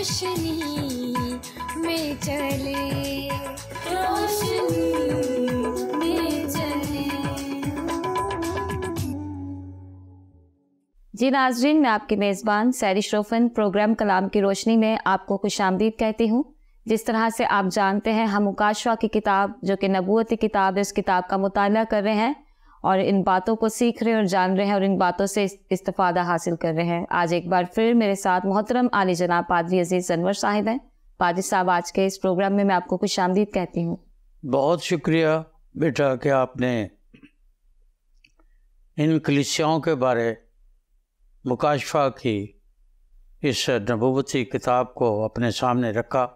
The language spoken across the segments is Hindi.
रोशनी में चले रोशनी जी नाजरीन मैं आपके मेज़बान सैरी श्रोफन प्रोग्राम कलाम की रोशनी में आपको खुश आमदीद कहती हूँ जिस तरह से आप जानते हैं हम उकाशवा की किताब जो कि नबूत की किताब है उस किताब का मुताला कर रहे हैं और इन बातों को सीख रहे हैं और जान रहे हैं और इन बातों से इस्तफादा हासिल कर रहे हैं आज एक बार फिर मेरे साथ मोहतरम आली जनाब पादरी अजीज अनवर साहिब हैं पादरी साहब आज के इस प्रोग्राम में मैं आपको खुश आमदीद कहती हूँ बहुत शुक्रिया बेटा कि आपने इन कलिसियाओं के बारे मुकाशफा की इस नबूवती किताब को अपने सामने रखा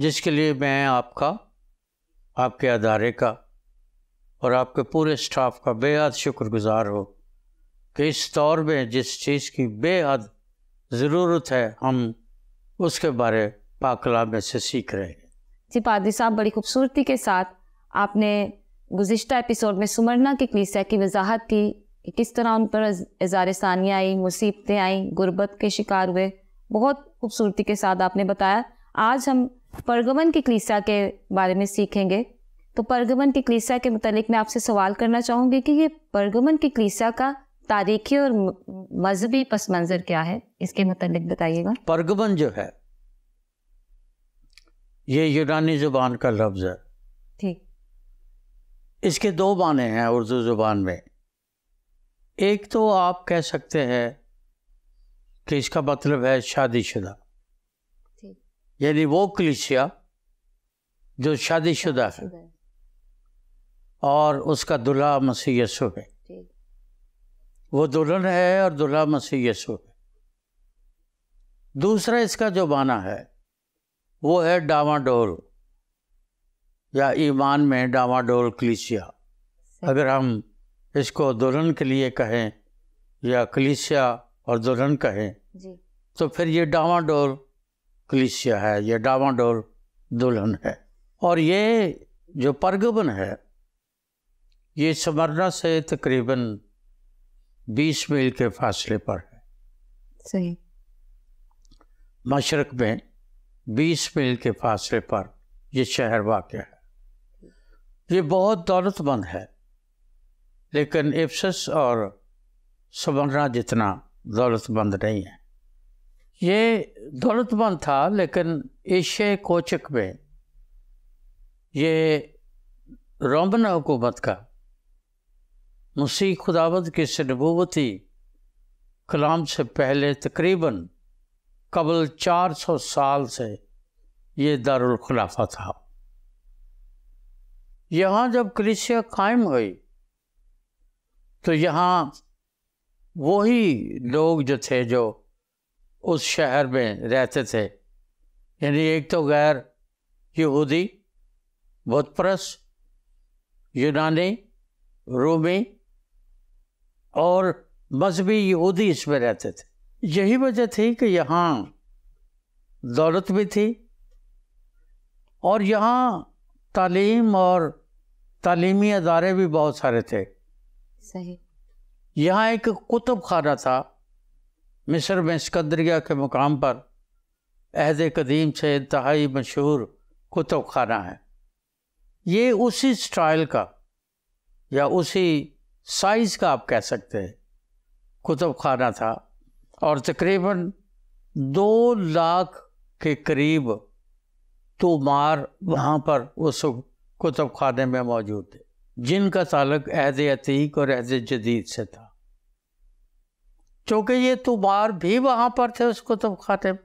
जिसके लिए मैं आपका आपके अदारे का और आपके पूरे स्टाफ का बेहद शुक्रगुजार हो कि इस दौर में जिस चीज़ की बेहद ज़रूरत है हम उसके बारे पाकला में से सीख रहे हैं जी पादरी साहब बड़ी खूबसूरती के साथ आपने गुज्त एपिसोड में सुमरना की कलीसिया की वजाहत की कि किस तरह उन पर इजार सानियाँ आई मुसीबतें आई गुर्बत के शिकार हुए बहुत खूबसूरती के साथ आपने बताया आज हम परगमन की कलीसिया के बारे में सीखेंगे तो परगमन की कलीसिया के मतलब मैं आपसे सवाल करना चाहूंगी कि ये परगमन की कलीसिया का तारीखी और मजहबी पस मंजर क्या है इसके मतलब बताइएगा परगमन जो है ये यूनानी जुबान का लफ्ज़ है ठीक इसके दो माने हैं उर्दू ज़ुबान में एक तो आप कह सकते हैं कि इसका मतलब है शादीशुदा यानी वो कलिसिया जो शादीशुदा है और उसका दुल्हा मसीह यसु है वो दुल्हन है और दुल्हा मसीह यसु है दूसरा इसका जो माना है वो है डावाडोल या ईमान में डावाडोल क्लिसिया अगर हम इसको दुल्हन के लिए कहें या क्लिसिया और दुल्हन कहें जी। तो फिर ये डावाडोल क्लिसिया है ये डावाडोल दुल्हन है और ये जो परगबन है ये समरना से तकरीबन बीस मील के फासले पर है सही मशरक में बीस मील के फासले पर यह शहर वाक़ है ये बहुत दौलतमंद है लेकिन एफसस और समरना जितना दौलतमंद नहीं है ये दौलतमंद था लेकिन एशिया कोचक में ये रोमन हुकूमत का मसीह खुदावत की इस नबूवती कलाम से पहले तकरीबन कबल 400 साल से ये दारुलखलाफा था यहाँ जब कलिसिया कायम हुई तो यहाँ वही लोग जो थे जो उस शहर में रहते थे यानी एक तो गैर यहूदी बुतप्रस यूनानी रोमी और मजहबी यहूदी इसमें रहते थे यही वजह थी कि यहाँ दौलत भी थी और यहाँ तालीम और तालीमी अदारे भी बहुत सारे थे सही यहाँ एक कुतुब खाना था मिस्र में सिकंदरिया के मुकाम पर अहद कदीम से इंतहाई मशहूर कुतुब खाना है ये उसी स्टाइल का या उसी साइज़ का आप कह सकते हैं कुतुब खाना था और तकरीबन दो लाख के करीब तोमार वहाँ पर उस कुतुब खाने में मौजूद थे जिनका ताल्लक अहद अतीक और अहद जदीद से था क्योंकि ये तुमार भी वहाँ पर थे उस कुतुब खाने में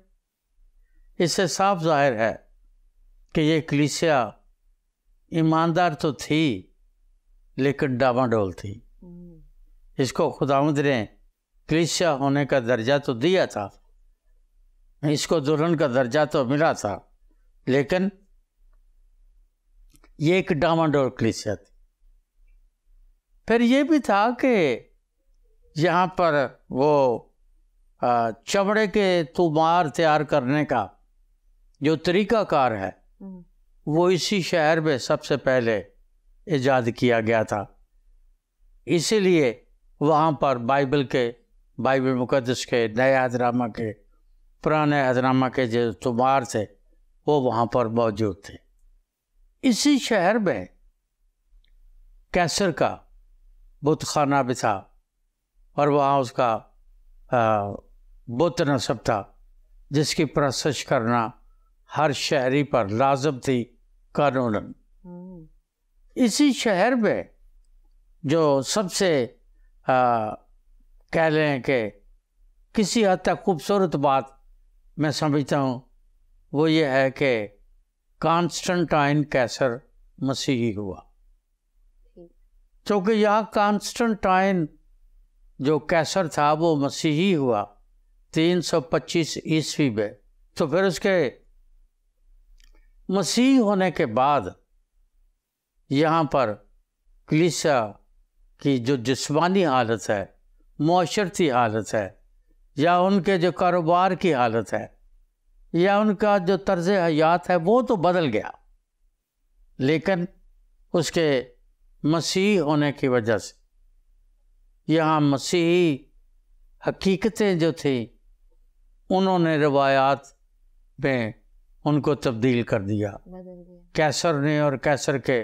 इससे साफ जाहिर है कि ये कलिसिया ईमानदार तो थी लेकिन डामाडोल थी इसको खुदावंद ने कलिसिया होने का दर्जा तो दिया था इसको दुल्हन का दर्जा तो मिला था लेकिन ये एक डामाडोर कलिसिया थी फिर ये भी था कि यहाँ पर वो चमड़े के तुमार तैयार करने का जो तरीकाकार है हम्म। वो इसी शहर में सबसे पहले ईजाद किया गया था इसीलिए वहाँ पर बाइबल के बाइबल मुकदस के नए अजनामा के पुराने अजनामा के जो तुम्हार थे वो वहाँ पर मौजूद थे इसी शहर में कैसर का बुत खाना भी था और वहाँ उसका बुत नसब था जिसकी प्रसश करना हर शहरी पर लाजम थी कानून हम्म। इसी शहर में जो सबसे हाँ, कह लें कि किसी हद तक खूबसूरत बात मैं समझता हूँ वो ये है कि कॉन्स्टेंटाइन कैसर मसीही हुआ क्योंकि यह कॉन्स्टेंटाइन जो कैसर था वो मसीही हुआ 325 ईस्वी में तो फिर उसके मसीह होने के बाद यहाँ पर कलिसा की जो जिस्मानी हालत है मुशरती हालत है या उनके जो कारोबार की हालत है या उनका जो तर्ज हयात है वो तो बदल गया लेकिन उसके मसीह होने की वजह से यहाँ मसीही हकीकतें जो थी उन्होंने रवायात में उनको तब्दील कर दिया कैसर ने और कैसर के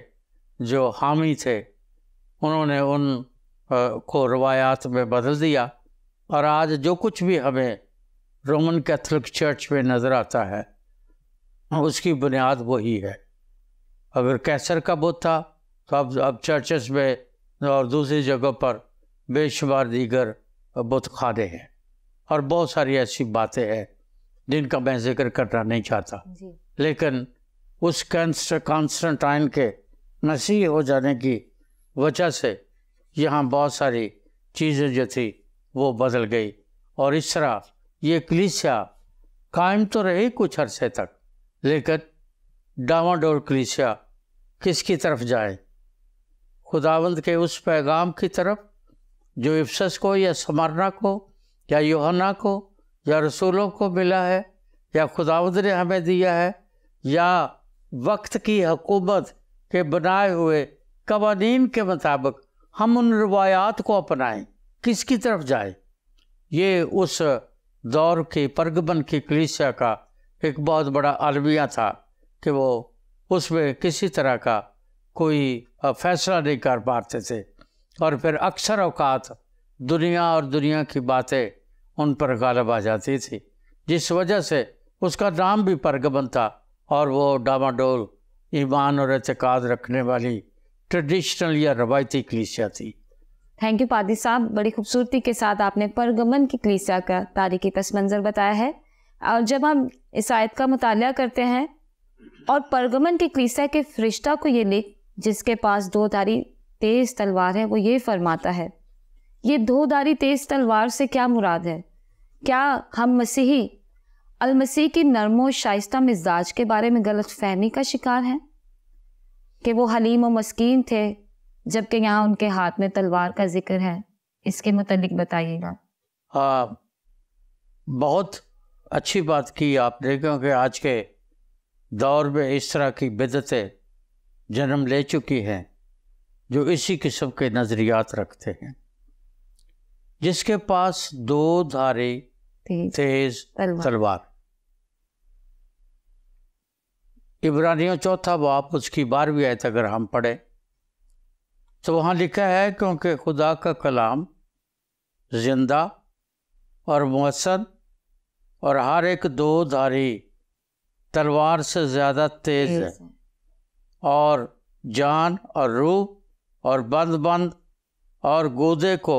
जो हामी थे उन्होंने उन को रवायात में बदल दिया और आज जो कुछ भी हमें रोमन कैथोलिक चर्च में नज़र आता है उसकी बुनियाद वही है अगर कैसर का बुत था तो अब अब चर्चेस में और दूसरी जगह पर बेशुमार दीगर बुत खाने हैं और बहुत सारी ऐसी बातें हैं जिनका मैं जिक्र करना नहीं चाहता लेकिन उस कॉन्स्टेंटाइन के नसीह हो जाने की वजह से यहाँ बहुत सारी चीज़ें जो थी वो बदल गई और इस तरह ये कलिसिया कायम तो रही कुछ अरसे तक लेकिन डावाडोर कलिसिया किसकी तरफ जाए खुदावंद के उस पैगाम की तरफ जो इफ्सस को या समरना को या योहना को या रसूलों को मिला है या खुदावंद ने हमें दिया है या वक्त की हकूमत के बनाए हुए कवानीन के मुताबिक हम उन रवायात को अपनाएं किसकी तरफ जाए ये उस दौर की परगबन की कलीसिया का एक बहुत बड़ा अलविया था कि वो उसमें किसी तरह का कोई फैसला नहीं कर पाते थे और फिर अक्सर अवकात दुनिया और दुनिया की बातें उन पर गालब आ जाती थी जिस वजह से उसका नाम भी परगबन था और वो डामाडोल ईमान और एतकाद रखने वाली ट्रेडिशनल या रवायती कलीसिया थी थैंक यू पादी साहब बड़ी खूबसूरती के साथ आपने परगमन की कलीसिया का तारीखी पस मंज़र बताया है और जब हम इस आयत का मुताल करते हैं और परगमन की कलीसिया के फरिश्ता को ये लिख जिसके पास दो दारी तेज़ तलवार है वो ये फरमाता है ये दो दारी तेज़ तलवार से क्या मुराद है क्या हम मसीही अलमसी की नरमो शाइस्ता मिजाज के बारे में गलत फहमी का शिकार हैं कि वो हलीम और मस्किन थे जबकि यहाँ उनके हाथ में तलवार का जिक्र है इसके मतलब बताइएगा हाँ बहुत अच्छी बात की आपने क्योंकि आज के दौर में इस तरह की बिदतें जन्म ले चुकी हैं जो इसी किस्म के नज़रियात रखते हैं जिसके पास दो धारे तेज तलवार इब्रानियों चौथा बाप उसकी बारहवीं आयत अगर हम पढ़ें तो वहाँ लिखा है क्योंकि खुदा का कलाम जिंदा और मसद और हर एक दो धारी तलवार से ज़्यादा तेज है और जान और रूह और बंद बंद और गोदे को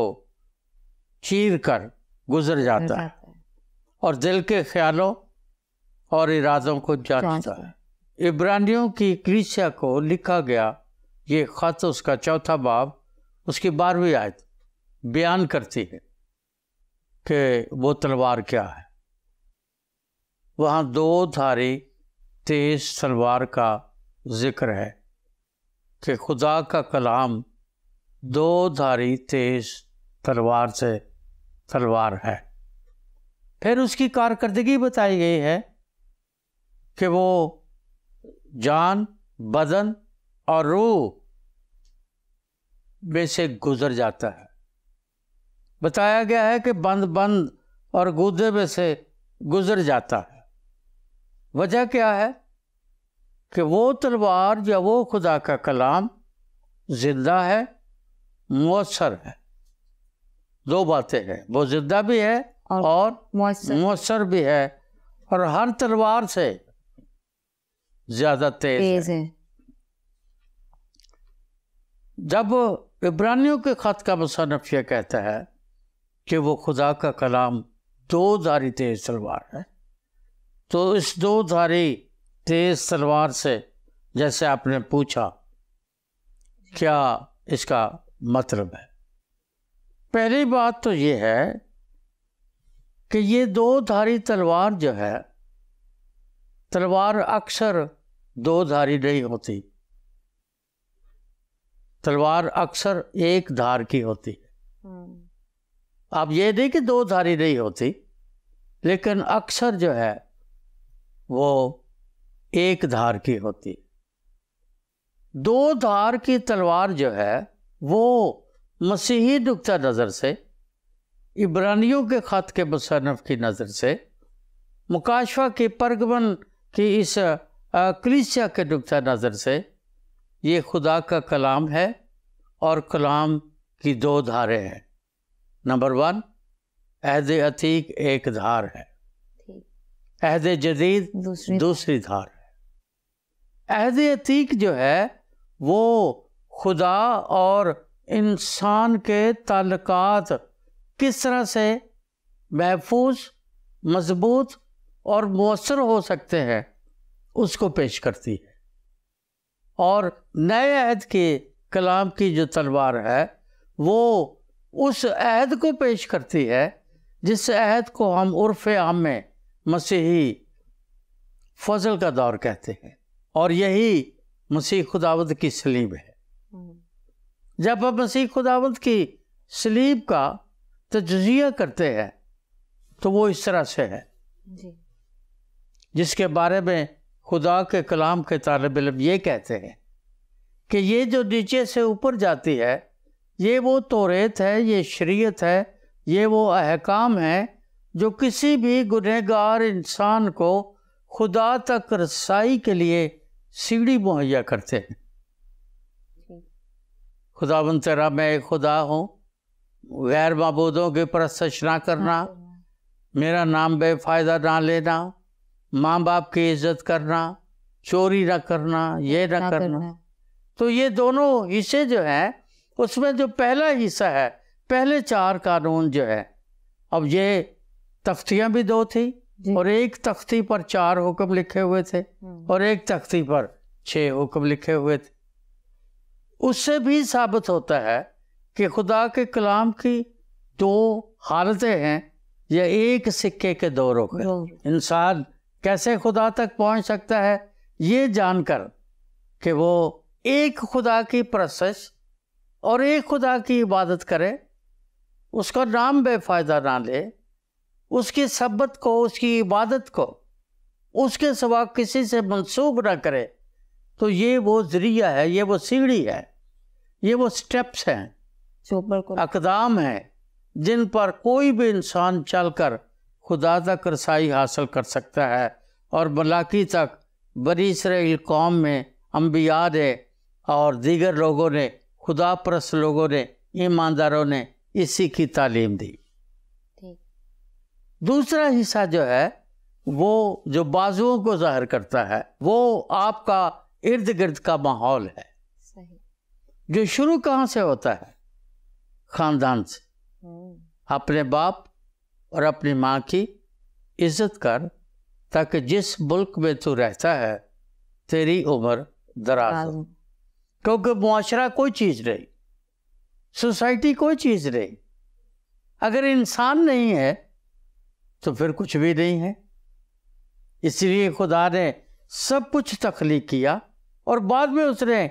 चीर कर गुजर जाता है और दिल के ख्यालों और इरादों को जानता है इब्रानियों की क्रीसिया को लिखा गया ये ख़त उसका चौथा बाब उसकी बारहवीं आयत बयान करती है कि वो तलवार क्या है वहाँ दो धारी तेज तलवार का जिक्र है कि खुदा का कलाम दो धारी तेज तलवार से तलवार है फिर उसकी कारकर्दगी बताई गई है कि वो जान बदन और रूह में से गुजर जाता है बताया गया है कि बंद बंद और गुदे में से गुजर जाता है वजह क्या है कि वो तलवार या वो खुदा का कलाम जिंदा है मौसर है दो बातें हैं वो जिंदा भी है और मौसर भी है और हर तलवार से ज़्यादा तेज, तेज है।, है जब इब्रानियों के ख़त का मुसनफ़ यह कहता है कि वो खुदा का कलाम दो धारी तेज तलवार है तो इस दो धारी तेज तलवार से जैसे आपने पूछा क्या इसका मतलब है पहली बात तो ये है कि ये दो धारी तलवार जो है तलवार अक्सर दो धारी नहीं होती तलवार अक्सर एक धार की होती है हम्म। आप ये नहीं कि दो धारी नहीं होती लेकिन अक्सर जो है वो एक धार की होती दो धार की तलवार जो है वो मसीही नुकता नज़र से इब्रानियों के ख़त के मुसनफ़ की नज़र से मुकाशवा की परगमन की इस कलिसिया के नुकतः नज़र से ये खुदा का कलाम है और कलाम की दो धारे हैं नंबर वन अहद अतीक एक धार है अहद जदीद दूसरी, दूसरी धार है अहद अतीक जो है वो खुदा और इंसान के ताल्लुकात किस तरह से महफूज मजबूत और मौसर हो सकते हैं उसको पेश करती है और नए अहद के कलाम की जो तलवार है वो उस अहद को पेश करती है जिस अहद को हम उर्फ आम में मसीही फजल का दौर कहते हैं और यही मसीह खुदावद की सलीब है जब हम मसीह खुदावत की सलीब का तजिया करते हैं तो वो इस तरह से है जिसके बारे में खुदा के कलाम के तालब इलम ये कहते हैं कि ये जो नीचे से ऊपर जाती है ये वो तोरेत है ये शरीयत है ये वो अहकाम है जो किसी भी गुनहगार इंसान को खुदा तक रसाई के लिए सीढ़ी मुहैया करते हैं खुदा बन तेरा मैं खुदा हूँ गैर मबूदों की प्रसश ना करना मेरा नाम बेफायदा ना लेना माँ बाप की इज्जत करना चोरी न करना ये न करना, करना। तो ये दोनों हिस्से जो हैं उसमें जो पहला हिस्सा है पहले चार कानून जो है अब ये तख्तियाँ भी दो थी और एक तख्ती पर चार हुक्म लिखे हुए थे हम्म। और एक तख्ती पर छः हुक्म लिखे हुए थे उससे भी साबित होता है कि खुदा के कलाम की दो हालतें हैं या एक सिक्के के दो रुख इंसान कैसे खुदा तक पहुंच सकता है ये जानकर कि वो एक खुदा की प्रसश और एक खुदा की इबादत करे उसका नाम बेफायदा ना ले उसकी सब्बत को उसकी इबादत को उसके सवा किसी से मंसूब ना करे तो ये वो जरिया है ये वो सीढ़ी है ये वो स्टेप्स हैं अकदाम हैं जिन पर कोई भी इंसान चलकर खुदा तक रसाई हासिल कर सकता है और मलाकी तक बड़ी कौम में अम्बिया ने और दीगर लोगों ने खुदा परस लोगों ने ईमानदारों ने इसी की तालीम दी दूसरा हिस्सा जो है वो जो बाजुओं को जाहिर करता है वो आपका इर्द गिर्द का माहौल है जो शुरू कहाँ से होता है खानदान से हम्म। अपने बाप और अपनी माँ की इज्जत कर ताकि जिस मुल्क में तू रहता है तेरी उम्र दराज हो क्योंकि मुआशरा कोई चीज़ नहीं सोसाइटी कोई चीज़ नहीं अगर इंसान नहीं है तो फिर कुछ भी नहीं है इसलिए खुदा ने सब कुछ तख्लीक किया और बाद में उसने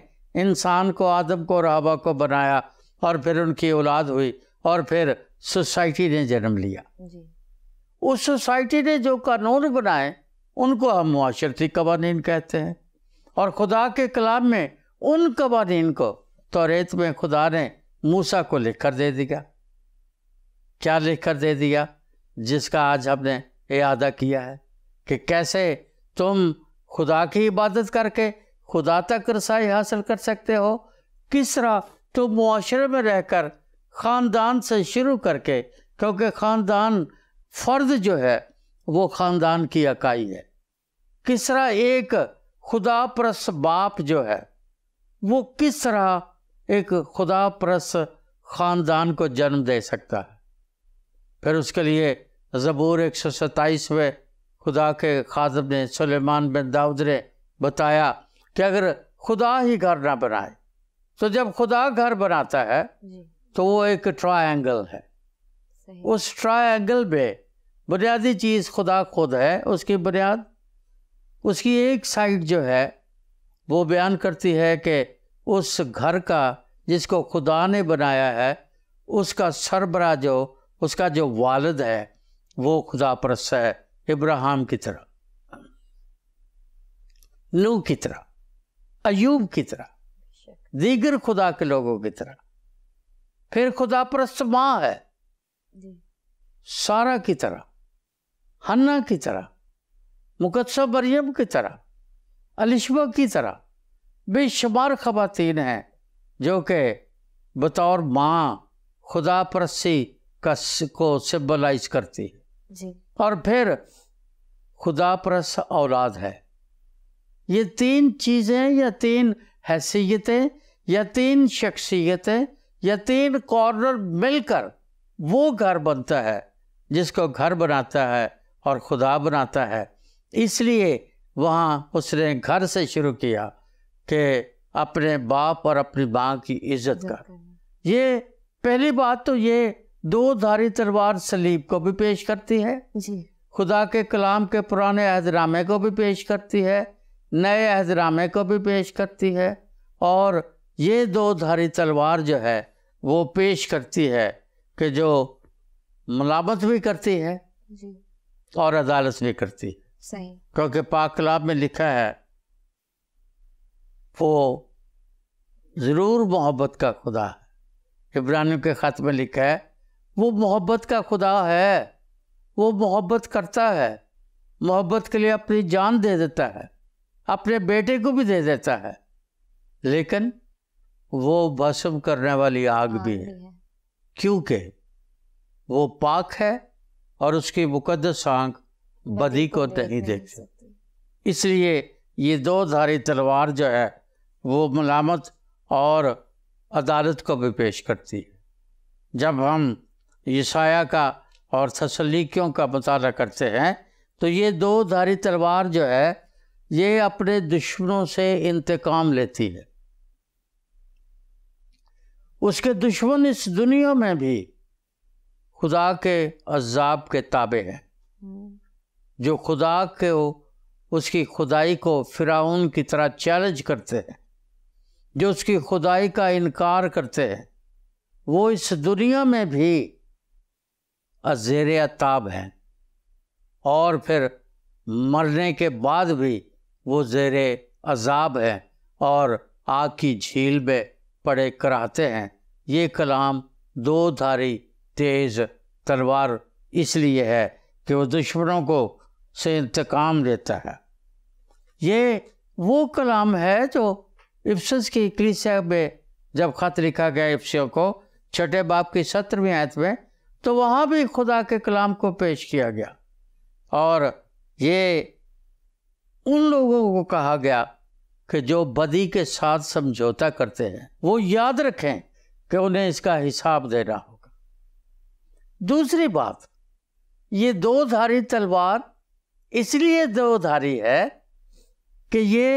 इंसान को आदम को और हवा को बनाया और फिर उनकी औलाद हुई और फिर सोसाइटी ने जन्म लिया उस सोसाइटी ने जो कानून बनाए उनको हम माशरती कवानीन कहते हैं और खुदा के कलाम में उन कवानीन को तोरेत में खुदा ने मूसा को लिख कर दे दिया क्या लिख कर दे दिया जिसका आज हमने इरादा किया है कि कैसे तुम खुदा की इबादत करके खुदा तक रसाई हासिल कर सकते हो किस तरह तुम माशरे में रहकर ख़ानदान से शुरू करके क्योंकि ख़ानदान फ़र्द जो है वो ख़ानदान की इकाई है किस तरह एक खुदा प्रस बाप जो है वो किस तरह एक खुदा प्रस ख़ानदान को जन्म दे सकता है फिर उसके लिए ज़बूर एक सौ सत्ताईसवें खुदा के खादम ने सुलेमान बिन दाऊद ने बताया कि अगर खुदा ही घर ना बनाए तो जब खुदा घर बनाता है तो वो एक ट्रायंगल है उस ट्रायंगल में बुनियादी चीज़ खुदा खुद है उसकी बुनियाद उसकी एक साइड जो है वो बयान करती है कि उस घर का जिसको खुदा ने बनाया है उसका सरबरा जो उसका जो वालद है वो खुदा परस है इब्राहिम की तरह नू की तरह अयूब की तरह दीगर खुदा के लोगों की तरह फिर खुदा परस्त माँ है सारा की तरह हन्ना की तरह मुकदसा मरियम की तरह अलिशबा की तरह बेशुमार खवतिन हैं जो कि बतौर माँ खुदा परस्सी कस को सिम्बलाइज करती है और फिर खुदा परस औलाद है ये तीन चीज़ें या तीन हैसियतें या तीन शख्सियतें या तीन कॉर्नर मिलकर वो घर बनता है जिसको घर बनाता है और खुदा बनाता है इसलिए वहाँ उसने घर से शुरू किया कि अपने बाप और अपनी माँ की इज्जत कर ये पहली बात तो ये दो धारी तलवार सलीब को भी पेश करती है जी खुदा के कलाम के पुराने अहदनामे को भी पेश करती है नए अहदनामे को भी पेश करती है और ये दो धारी तलवार जो है वो पेश करती है कि जो मलामत भी करती है जी। और अदालत भी करती है सही क्योंकि पाकलाब में लिखा है वो ज़रूर मोहब्बत का खुदा है इब्रानियों के ख़त में लिखा है वो मोहब्बत का खुदा है वो मोहब्बत करता है मोहब्बत के लिए अपनी जान दे देता है अपने बेटे को भी दे देता है लेकिन वो भस्म करने वाली आग भी है क्योंकि वो पाक है और उसकी मुकदस आंख बदी को नहीं देख सकती इसलिए ये दो धारी तलवार जो है वो मलामत और अदालत को भी पेश करती है जब हम ईसाया का और तसलीकियों का मताल करते हैं तो ये दो धारी तलवार जो है ये अपने दुश्मनों से इंतकाम लेती है उसके दुश्मन इस दुनिया में भी खुदा के अजाब के ताबे हैं हम्म। जो खुदा के हो उसकी खुदाई को फिराउन की तरह चैलेंज करते हैं जो उसकी खुदाई का इनकार करते हैं वो इस दुनिया में भी अजेर ताब हैं और फिर मरने के बाद भी वो जेर अजाब हैं और आग की झील में पढ़े कराते हैं ये कलाम दो धारी तेज़ तलवार इसलिए है कि वो दुश्मनों को से इंतकाम लेता है ये वो कलाम है जो इफ्स की इक्लिसिया में जब ख़त लिखा गया इफ्सियों को छठे बाप की सत्रहवीं आयत में तो वहाँ भी खुदा के कलाम को पेश किया गया और ये उन लोगों को कहा गया कि जो बदी के साथ समझौता करते हैं वो याद रखें कि उन्हें इसका हिसाब देना होगा दूसरी बात ये दो धारी तलवार इसलिए दो धारी है कि ये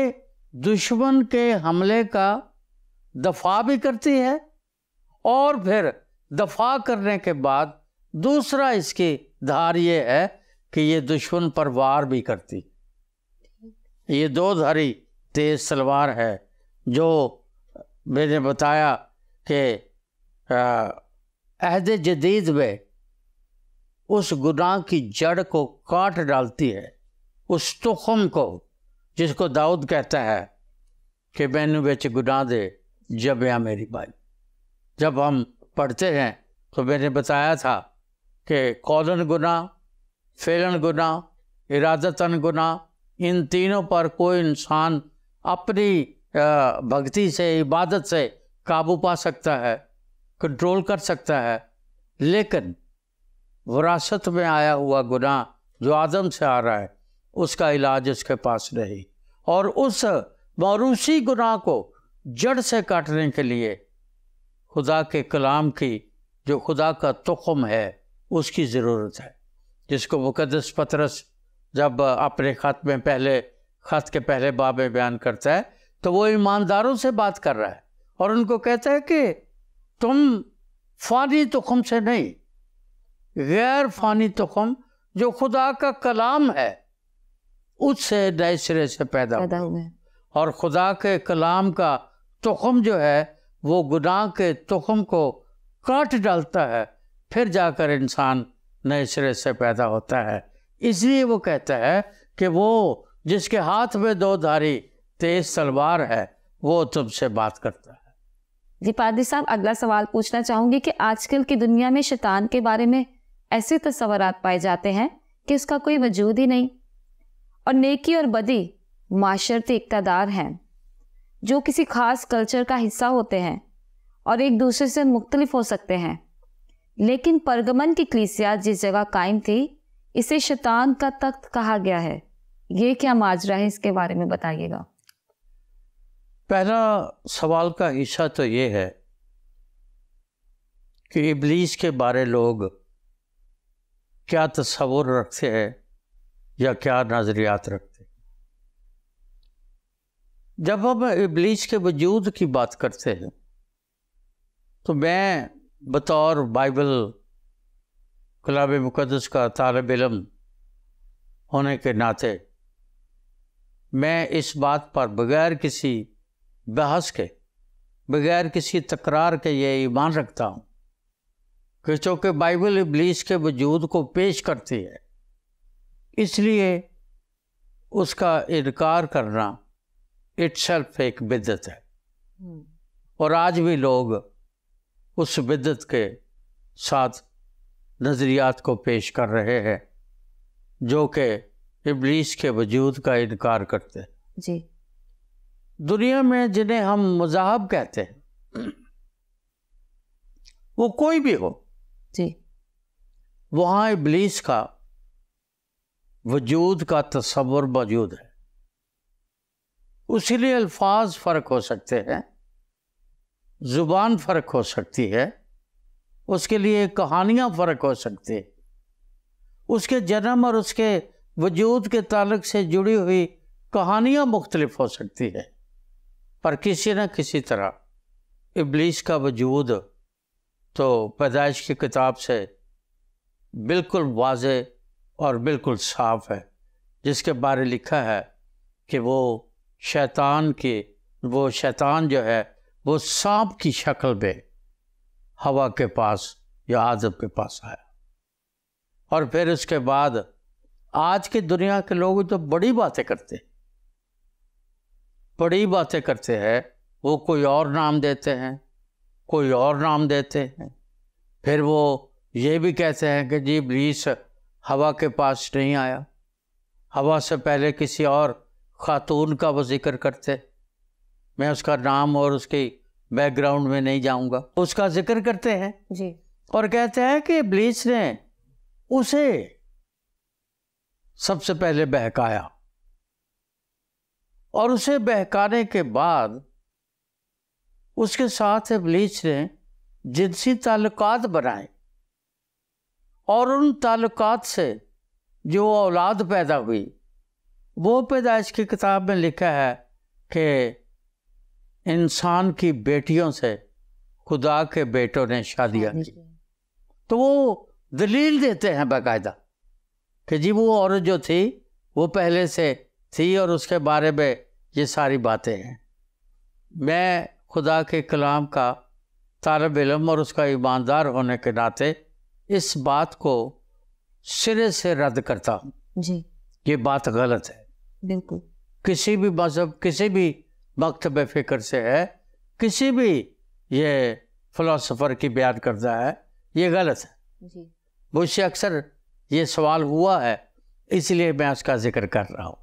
दुश्मन के हमले का दफा भी करती है और फिर दफा करने के बाद दूसरा इसकी धार ये है कि ये दुश्मन पर वार भी करती ये दो धारी तेज सलवार है जो मैंने बताया कि अहद जदीद में उस गुनाह की जड़ को काट डालती है उस तुखम को जिसको दाऊद कहता है कि मैनू बेच गुना दे जब या मेरी बाई जब हम पढ़ते हैं तो मैंने बताया था कि कौलन गुना फेलन गुना इरादतन गुना इन तीनों पर कोई इंसान अपनी भक्ति से इबादत से काबू पा सकता है कंट्रोल कर सकता है लेकिन विरासत में आया हुआ गुनाह जो आदम से आ रहा है उसका इलाज उसके पास नहीं और उस मौरूसी गुनाह को जड़ से काटने के लिए खुदा के कलाम की जो खुदा का तुखम है उसकी ज़रूरत है जिसको मुकदस पतरस जब अपने ख़त में पहले ख़त के पहले बाब में बयान करता है तो वो ईमानदारों से बात कर रहा है और उनको कहता है कि तुम फ़ानी तुखम तो से नहीं गैर फ़ानी तुखम तो जो खुदा का कलाम है उससे नए सिरे से पैदा, पैदा हुए और खुदा के कलाम का तुखम जो है वो गुनाह के तुखम को काट डालता है फिर जाकर इंसान नए सिरे से पैदा होता है इसलिए वो कहता है कि वो जिसके हाथ में दो धारी तेज सलवार है वो तुमसे बात करता है दीपादी साहब अगला सवाल पूछना चाहूंगी कि आजकल की दुनिया में शैतान के बारे में ऐसे तस्वर पाए जाते हैं कि उसका कोई वजूद ही नहीं और नेकी और बदी माशरती इकतदार हैं जो किसी खास कल्चर का हिस्सा होते हैं और एक दूसरे से मुख्तलिफ हो सकते हैं लेकिन परगमन की क्लीसियात जिस जगह कायम थी इसे शैतान का तख्त कहा गया है ये क्या माजरा है इसके बारे में बताइएगा पहला सवाल का हिस्सा तो ये है कि इबलीस के बारे लोग क्या तस्वुर रखते हैं या क्या नज़रियात रखते हैं जब हम इबलीस के वजूद की बात करते हैं तो मैं बतौर बाइबल कलाब मुकदस का तालब इलम होने के नाते मैं इस बात पर बगैर किसी बहस के बगैर किसी तकरार के ये ईमान रखता हूँ कि चूँकि बाइबल इब्लीस के वजूद को पेश करती है इसलिए उसका इनकार करना इट्सल्फ एक बिदत है हम्म। और आज भी लोग उस बिदत के साथ नज़रियात को पेश कर रहे हैं जो कि इबलीस के वजूद का इनकार करते हैं जी दुनिया में जिन्हें हम मजाहब कहते हैं वो कोई भी हो जी वहां इबलीस का वजूद का तस्वर मौजूद है उसी अल्फाज फ़र्क हो सकते हैं ज़ुबान फ़र्क हो सकती है उसके लिए कहानियां फ़र्क हो सकती है उसके जन्म और उसके वजूद के तलक से जुड़ी हुई कहानियाँ मुख्तलफ हो सकती हैं पर किसी न किसी तरह इब्लीस का वजूद तो पैदाइश की किताब से बिल्कुल वाज और बिल्कुल साफ है जिसके बारे लिखा है कि वो शैतान के वो शैतान जो है वो सांप की शक्ल में हवा के पास या आदब के पास आया और फिर उसके बाद आज की दुनिया के लोग जो बड़ी बातें करते बड़ी बातें करते हैं वो कोई और नाम देते हैं कोई और नाम देते हैं फिर वो ये भी कहते हैं कि जी ब्लीस हवा के पास नहीं आया हवा से पहले किसी और खातून का वो जिक्र करते मैं उसका नाम और उसकी बैकग्राउंड में नहीं जाऊंगा उसका जिक्र करते हैं जी और कहते हैं कि ब्लीच ने उसे सबसे पहले बहकाया और उसे बहकाने के बाद उसके साथ इबलीस ने जिनसी ताल्लुकात बनाए और उन ताल्लुकात से जो औलाद पैदा हुई वो पैदाइश की किताब में लिखा है कि इंसान की बेटियों से खुदा के बेटों ने शादियाँ की तो वो दलील देते हैं बाकायदा कि जी वो औरत जो थी वो पहले से थी और उसके बारे में ये सारी बातें हैं मैं खुदा के कलाम का तारब इलम और उसका ईमानदार होने के नाते इस बात को सिरे से रद्द करता हूँ जी ये बात गलत है बिल्कुल किसी भी मजहब किसी भी वक्त बेफिक्र से है किसी भी ये फ़िलासफ़र की बयान करता है ये गलत है मुझसे अक्सर ये सवाल हुआ है इसलिए मैं उसका जिक्र कर रहा हूँ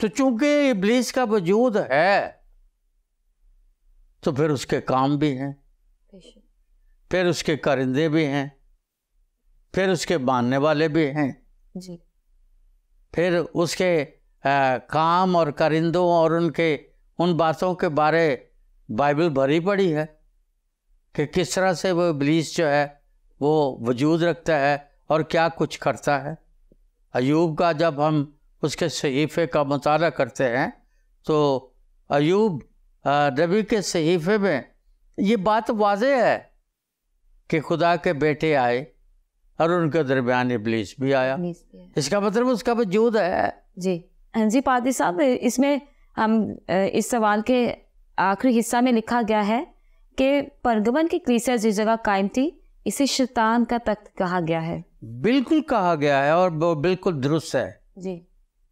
तो चूंकि इब्लीस का वजूद है तो फिर उसके काम भी हैं फिर उसके करिंदे भी हैं फिर उसके मानने वाले भी हैं जी फिर उसके आ, काम और करिंदों और उनके उन बातों के बारे बाइबल भरी पड़ी है कि किस तरह से वो इबलीस जो है वो वजूद रखता है और क्या कुछ करता है अयूब का जब हम उसके सहीफ़े का मताल करते हैं तो अयूब नबी के सहीफ़े में ये बात वाज है कि खुदा के बेटे आए और उनके दरमियान इब्लीस भी आया इसका मतलब उसका वजूद है जी हाँ जी पादी साहब इसमें हम इस सवाल के आखिरी हिस्सा में लिखा गया है कि परगमन की क्लीसिया जिस जगह कायम थी इसे शैतान का तख्त कहा गया है बिल्कुल कहा गया है और बिल्कुल दुरुस्त है जी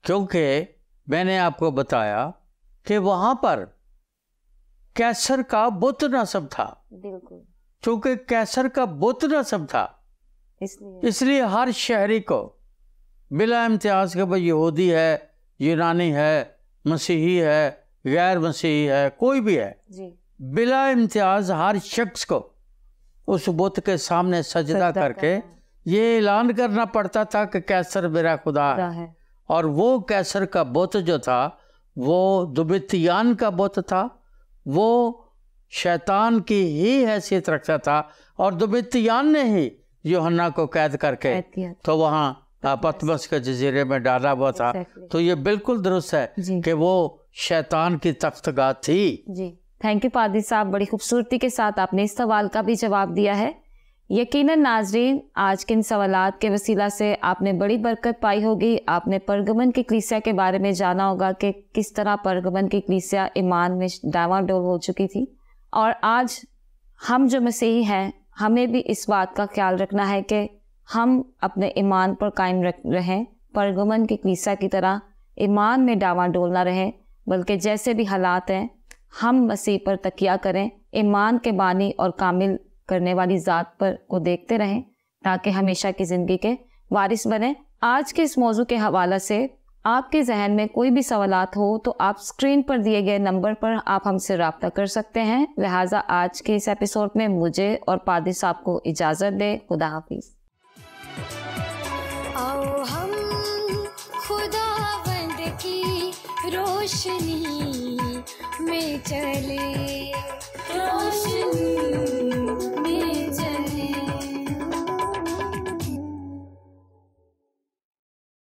क्योंकि मैंने आपको बताया कि वहां पर कैसर का बुत नसब था बिल्कुल क्योंकि कैसर का बुत नसब था इसलिए इसलिए हर शहरी को बिला इम्तियाज के भाई यहूदी है यूनानी है मसीही है गैर मसीही है कोई भी है जी बिला इम्तियाज हर शख्स को उस बुत के सामने सजदा करके ये ऐलान करना पड़ता था कि कैसर मेरा खुदा है और वो कैसर का बुत जो था वो दुबितयान का बुत था वो शैतान की ही हैसियत रखता था और दुबितयान ने ही योहन्ना को कैद करके तो वहाँ पतमस के जजीरे में डाला हुआ था तो ये बिल्कुल दुरुस्त है कि वो शैतान की तख्तगा थी थैंक यू पादी साहब बड़ी खूबसूरती के साथ आपने इस सवाल का भी जवाब दिया है यकीन नाजरीन आज के इन सवाल के वसीला से आपने बड़ी बरकत पाई होगी आपने परगमन की कलीसिया के बारे में जाना होगा कि किस तरह परगमन की क्लिसिया ईमान में डावाडोल हो चुकी थी और आज हम जो मसीही हैं हमें भी इस बात का ख्याल रखना है कि हम अपने ईमान पर कायम रख रहें परगमन की कलीसिया की तरह ईमान में डावाडोल ना रहें बल्कि जैसे भी हालात हैं हम मसीह पर तकिया करें ईमान के बानी और कामिल करने वाली ज़ात पर को देखते रहें ताकि हमेशा की ज़िंदगी के वारिस बने आज के इस मौजू के हवाला से आपके जहन में कोई भी सवाल हो तो आप स्क्रीन पर दिए गए नंबर पर आप हमसे रबता कर सकते हैं लिहाजा आज के इस एपिसोड में मुझे और पादिर साहब को इजाज़त दे खुदा हाफिज़ खुदा की रोशनी में चले रोशनी